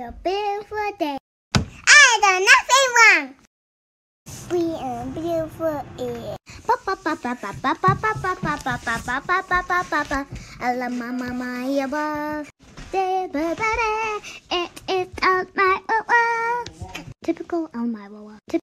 a beautiful day. I done nothing wrong. We are beautiful pa. I love my mama above. It is out my Typical on my